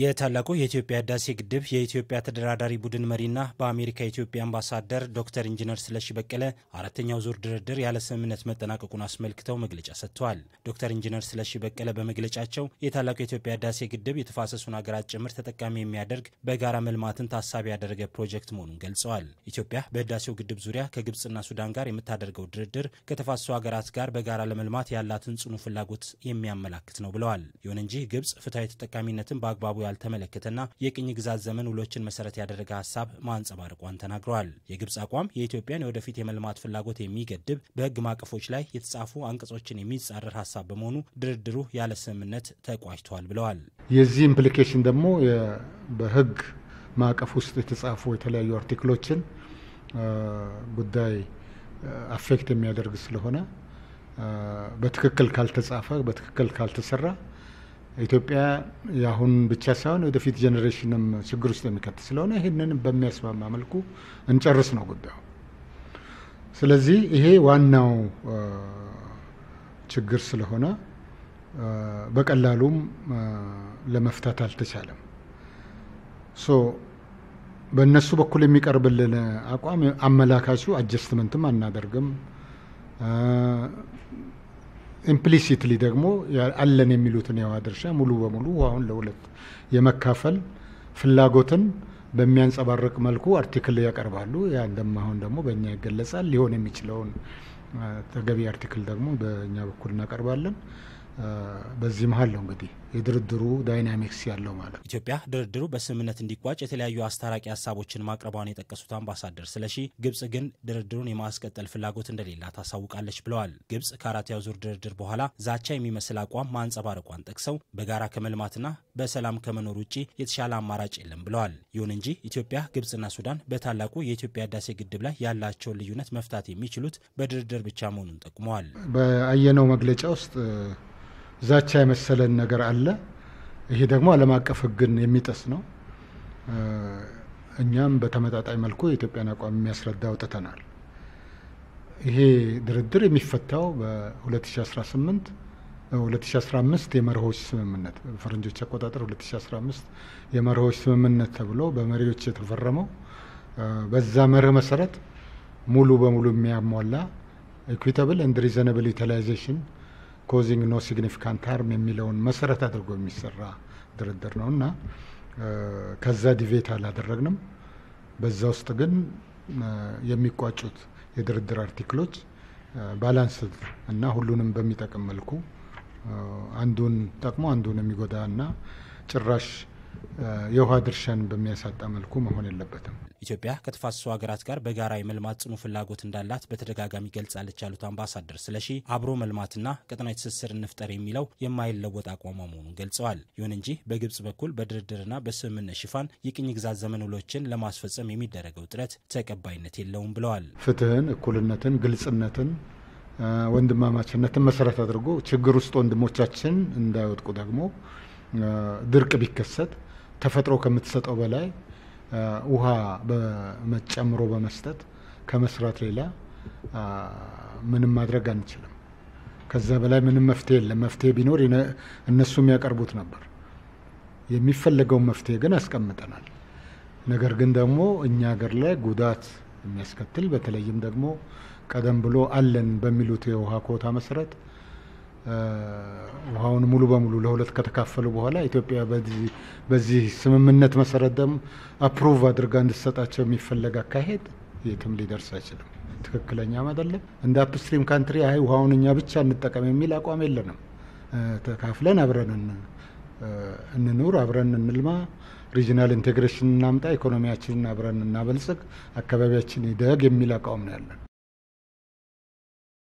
የታላቁ የኢትዮጵያ ህዳሴ ግድብ የኢትዮጵያ ተደራዳሪ ቡድን መሪና በአሜሪካ የኢትዮጵያ አምባሳደር ዶክተር ኢንጂነር ስለሺ በቀለ አራተኛው ዙር ድርድር ያለ ስምምነት መጠናቀቁን አስመልክተው መግለጫ ሰጥተዋል። ዶክተር ኢንጂነር ስለሺ በቀለ በመግለጫቸው የታላቁ የኢትዮጵያ ህዳሴ ግድብ የተፋሰሱን ሀገራት ጭምር ተጠቃሚ የሚያደርግ በጋራ መልማትን ታሳቢ ያደረገ ፕሮጀክት መሆኑን ገልጸዋል። ኢትዮጵያ በህዳሴው ግድብ ዙሪያ ከግብፅና ሱዳን ጋር የምታደርገው ድርድር ከተፋሰሱ ሀገራት ጋር በጋራ ለመልማት ያላትን ጽኑ ፍላጎት የሚያመላክት ነው ብለዋል። ይሁን እንጂ ግብፅ ፍትሐዊ ተጠቃሚነትን በአግባቡ ያልተመለከተና የቅኝ ግዛት ዘመን ውሎችን መሰረት ያደረገ ሀሳብ ማንጸባርቋን ተናግረዋል። የግብፅ አቋም የኢትዮጵያን የወደፊት የመልማት ፍላጎት የሚገድብ በህግ ማዕቀፎች ላይ የተጻፉ አንቀጾችን የሚጻረር ሀሳብ በመሆኑ ድርድሩ ያለ ስምምነት ተቋጭተዋል ብለዋል። የዚህ ኢምፕሊኬሽን ደግሞ በህግ ማዕቀፍ ውስጥ የተጻፉ የተለያዩ አርቲክሎችን ጉዳይ አፌክት የሚያደርግ ስለሆነ በትክክል ካልተጻፈ፣ በትክክል ካልተሰራ ኢትዮጵያ የአሁን ብቻ ሳይሆን ወደፊት ጄኔሬሽንም ችግር ውስጥ የሚከት ስለሆነ ይህንን በሚያስማማ መልኩ እንጨርስ ነው ጉዳዩ። ስለዚህ ይሄ ዋናው ችግር ስለሆነ በቀላሉም ለመፍታት አልተቻለም። ሶ በእነሱ በኩል የሚቀርብልን አቋም አመላካቹ አጀስትመንትም አናደርግም ኢምፕሊሲትሊ ደግሞ አለን የሚሉትን የውሃ ድርሻ ሙሉ በሙሉ ውሃውን ለሁለት የመካፈል ፍላጎትን በሚያንጸባርቅ መልኩ አርቲክል ያቀርባሉ። ያ እንደማሆን ደግሞ በእኛ ይገለጻል። ሊሆን የሚችለውን ተገቢ አርቲክል ደግሞ በእኛ በኩል እናቀርባለን። በዚህ መሀል ነው እንግዲህ የድርድሩ ዳይናሚክስ ያለው ማለት ነው። ኢትዮጵያ ድርድሩ በስምምነት እንዲቋጭ የተለያዩ አስታራቂ ሀሳቦችን ማቅረቧን የጠቀሱት አምባሳደር ስለሺ ግብጽ ግን ድርድሩን የማስቀጠል ፍላጎት እንደሌላ ታሳውቃለች ብለዋል። ግብጽ ከአራተኛው ዙር ድርድር በኋላ ዛቻ የሚመስል አቋም ማንጸባረቋን ጠቅሰው በጋራ ከመልማትና በሰላም ከመኖር ውጭ የተሻለ አማራጭ የለም ብለዋል። ይሁን እንጂ ኢትዮጵያ፣ ግብጽና ሱዳን በታላቁ የኢትዮጵያ ህዳሴ ግድብ ላይ ያላቸውን ልዩነት መፍታት የሚችሉት በድርድር ብቻ መሆኑን ጠቁመዋል። በአየነው መግለጫ ውስጥ ዛቻ የመሰለን ነገር አለ። ይሄ ደግሞ ዓለም አቀፍ ሕግን የሚጥስ ነው። እኛም በተመጣጣኝ መልኩ የኢትዮጵያን አቋም የሚያስረዳ አውጥተናል። ይሄ ድርድር የሚፈታው በ2018 2015 የመርሆች ስምምነት በፈረንጆች አቆጣጠር 2015 የመርሆች ስምምነት ተብሎ በመሪዎች የተፈረመው በዛ መርህ መሰረት ሙሉ በሙሉ የሚያሟላ ኢኩዊታብል ኤንድ ሪዘናብል ዩቲላይዜሽን ኮዚንግ ኖ ሲግኒፊካንት ሃርም የሚለውን መሰረት አድርጎ የሚሰራ ድርድር ነው እና ከዛ ዲቬት አላደረግንም። በዛ ውስጥ ግን የሚቋጩት የድርድር አርቲክሎች ባላንስ እና ሁሉንም በሚጠቅም መልኩ አንዱን ጠቅሞ አንዱን የሚጎዳ እና ጭራሽ የውሃ ድርሻን በሚያሳጣ መልኩ መሆን የለበትም። ኢትዮጵያ ከተፋሰሱ ሀገራት ጋር በጋራ የመልማት ጽኑ ፍላጎት እንዳላት በተደጋጋሚ ገልጻለች ያሉት አምባሳደር ስለሺ አብሮ መልማትና ቀጠናዊ ትስስር እንፍጠር የሚለው የማይለወጥ አቋሟ መሆኑን ገልጸዋል። ይሁን እንጂ በግብጽ በኩል በድርድርና በስምምነት ሽፋን የቅኝ ግዛት ዘመን ውሎችን ለማስፈጸም የሚደረገው ጥረት ተቀባይነት የለውም ብለዋል። ፍትህን፣ እኩልነትን፣ ግልጽነትን፣ ወንድማማችነትን መሰረት አድርጎ ችግር ውስጥ ወንድሞቻችን እንዳይወድቁ ደግሞ ድርቅ ቢከሰት ተፈጥሮ ከምትሰጠው በላይ ውሃ በመጨምሮ በመስጠት ከመስራት ሌላ ምንም ማድረግ አንችልም። ከዛ በላይ ምንም መፍትሄ የለም። መፍትሄ ቢኖር እነሱ የሚያቀርቡት ነበር። የሚፈለገውን መፍትሄ ግን አስቀምጠናል። ነገር ግን ደግሞ እኛ ሀገር ላይ ጉዳት የሚያስከትል በተለይም ደግሞ ቀደም ብሎ አለን በሚሉት የውሃ ኮታ መሰረት ውሃውን ሙሉ በሙሉ ለሁለት ከተካፈሉ በኋላ ኢትዮጵያ በዚህ ስምምነት መሰረት ደግሞ አፕሩቭ አድርጋ እንድሰጣቸው የሚፈለግ አካሄድ የትም ሊደርስ አይችልም። ትክክለኛም አይደለም። እንደ አፕስትሪም ካንትሪ አይ ውሃውን እኛ ብቻ እንጠቀም የሚል አቋም የለንም። ተካፍለን አብረን እንኑር፣ አብረን እንልማ፣ ሪጂናል ኢንቴግሬሽን እናምጣ፣ ኢኮኖሚያችንን አብረን እናበልጽግ፣ አካባቢያችን ይደግ የሚል አቋም ነው ያለን።